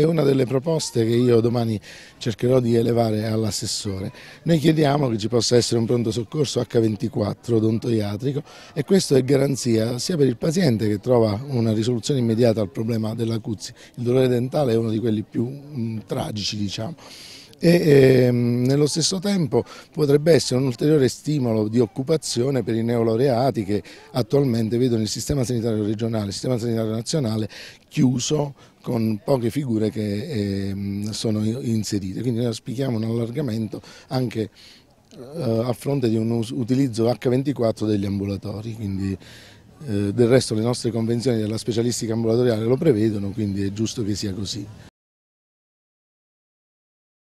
è una delle proposte che io domani cercherò di elevare all'assessore. Noi chiediamo che ci possa essere un pronto soccorso H24 odontoiatrico e questo è garanzia sia per il paziente che trova una risoluzione immediata al problema della il dolore dentale è uno di quelli più mh, tragici diciamo, e ehm, nello stesso tempo potrebbe essere un ulteriore stimolo di occupazione per i neolaureati che attualmente vedono il sistema sanitario regionale, il sistema sanitario nazionale chiuso con poche figure che ehm, sono inserite. Quindi noi auspichiamo un allargamento anche eh, a fronte di un utilizzo H24 degli ambulatori. Quindi, eh, del resto le nostre convenzioni della specialistica ambulatoriale lo prevedono, quindi è giusto che sia così.